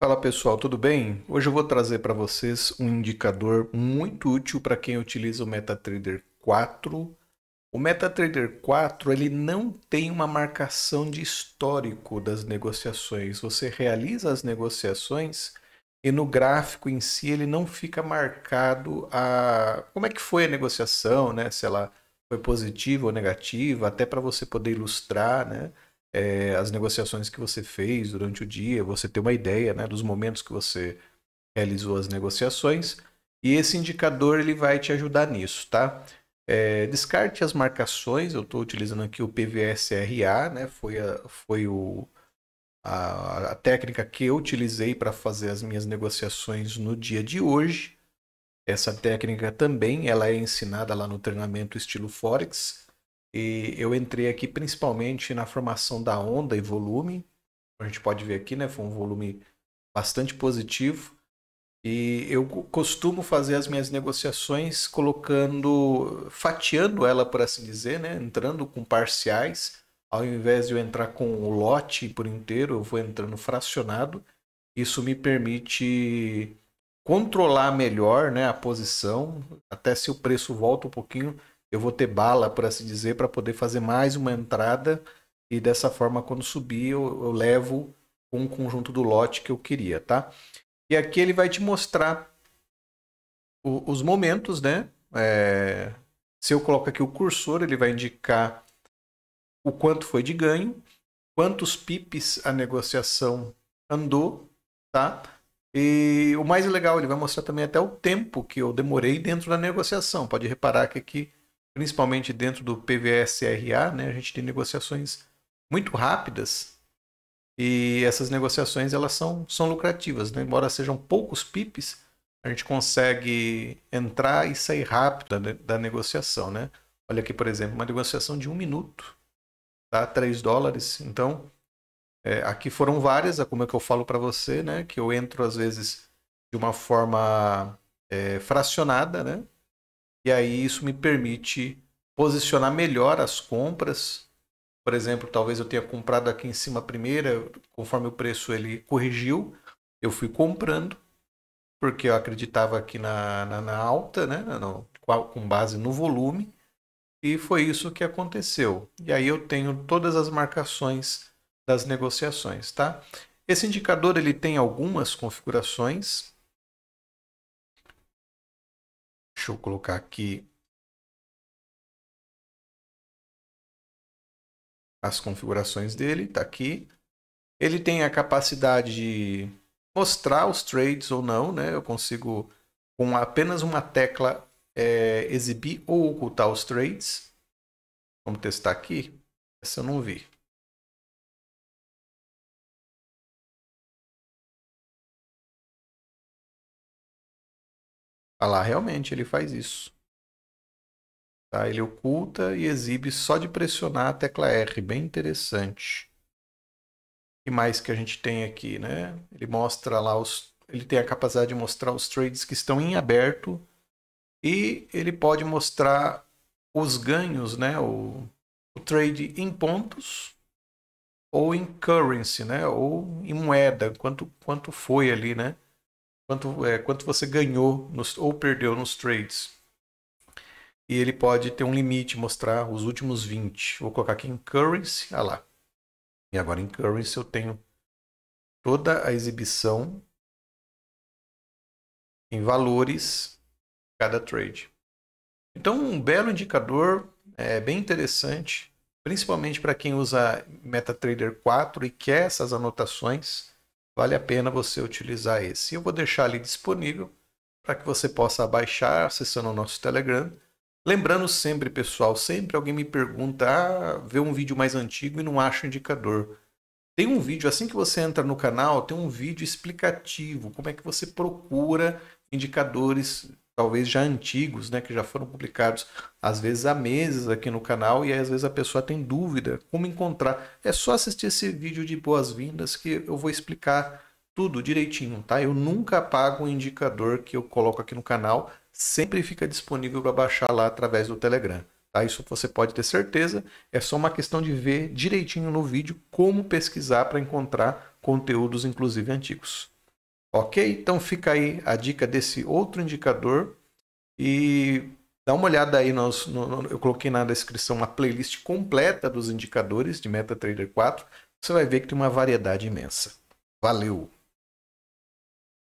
Fala pessoal, tudo bem? Hoje eu vou trazer para vocês um indicador muito útil para quem utiliza o MetaTrader 4. O MetaTrader 4 ele não tem uma marcação de histórico das negociações. Você realiza as negociações e no gráfico em si ele não fica marcado a como é que foi a negociação, né? Se ela foi positiva ou negativa, até para você poder ilustrar, né? é, as negociações que você fez durante o dia, você ter uma ideia né, dos momentos que você realizou as negociações. E esse indicador ele vai te ajudar nisso, tá? É, descarte as marcações, eu estou utilizando aqui o PVSRA, né? Foi, a, foi o, a, a técnica que eu utilizei para fazer as minhas negociações no dia de hoje. Essa técnica também ela é ensinada lá no treinamento estilo Forex. E eu entrei aqui principalmente na formação da onda e volume. A gente pode ver aqui, né? Foi um volume bastante positivo. E eu costumo fazer as minhas negociações colocando, fatiando ela, por assim dizer, né? Entrando com parciais. Ao invés de eu entrar com o lote por inteiro, eu vou entrando fracionado. Isso me permite controlar melhor né, a posição, até se o preço volta um pouquinho, eu vou ter bala, por assim dizer, para poder fazer mais uma entrada e dessa forma, quando subir, eu, eu levo um conjunto do lote que eu queria, tá? E aqui ele vai te mostrar o, os momentos, né? É, se eu coloco aqui o cursor, ele vai indicar o quanto foi de ganho, quantos pips a negociação andou, tá? E o mais legal, ele vai mostrar também até o tempo que eu demorei dentro da negociação. Pode reparar que aqui principalmente dentro do PVSRA, né? A gente tem negociações muito rápidas e essas negociações elas são, são lucrativas, né? Embora sejam poucos PIPs, a gente consegue entrar e sair rápido da, da negociação, né? Olha aqui, por exemplo, uma negociação de um minuto, tá? 3 dólares. Então, é, aqui foram várias, é como é que eu falo para você, né? Que eu entro às vezes de uma forma é, fracionada, né? E aí isso me permite posicionar melhor as compras. Por exemplo, talvez eu tenha comprado aqui em cima a primeira, conforme o preço ele corrigiu, eu fui comprando, porque eu acreditava aqui na, na, na alta, né? No, com base no volume. E foi isso que aconteceu. E aí eu tenho todas as marcações das negociações, tá? Esse indicador ele tem algumas configurações, Deixa eu colocar aqui as configurações dele, tá aqui. Ele tem a capacidade de mostrar os trades ou não, né? Eu consigo com apenas uma tecla é, exibir ou ocultar os trades. Vamos testar aqui. Essa eu não vi. Olha ah lá, realmente ele faz isso. Tá? Ele oculta e exibe só de pressionar a tecla R, bem interessante. E mais que a gente tem aqui, né? Ele mostra lá os, ele tem a capacidade de mostrar os trades que estão em aberto e ele pode mostrar os ganhos, né? O, o trade em pontos ou em currency, né? Ou em moeda, quanto quanto foi ali, né? quanto, é, quanto você ganhou nos, ou perdeu nos trades. E ele pode ter um limite, mostrar os últimos 20. Vou colocar aqui em currency, ah lá. E agora em currency eu tenho toda a exibição em valores cada trade. Então, um belo indicador, é bem interessante, principalmente para quem usa MetaTrader 4 e quer essas anotações vale a pena você utilizar esse. Eu vou deixar ali disponível para que você possa baixar acessando o nosso Telegram. Lembrando sempre, pessoal, sempre alguém me pergunta, ah, vê um vídeo mais antigo e não acha indicador. Tem um vídeo, assim que você entra no canal, tem um vídeo explicativo, como é que você procura indicadores talvez já antigos, né, que já foram publicados às vezes há meses aqui no canal e aí, às vezes a pessoa tem dúvida como encontrar. É só assistir esse vídeo de boas-vindas que eu vou explicar tudo direitinho, tá? Eu nunca apago o indicador que eu coloco aqui no canal, sempre fica disponível para baixar lá através do Telegram. Tá? Isso você pode ter certeza, é só uma questão de ver direitinho no vídeo como pesquisar para encontrar conteúdos, inclusive antigos. Ok? Então fica aí a dica desse outro indicador e dá uma olhada aí. Nos, no, no, eu coloquei na descrição uma playlist completa dos indicadores de MetaTrader 4. Você vai ver que tem uma variedade imensa. Valeu!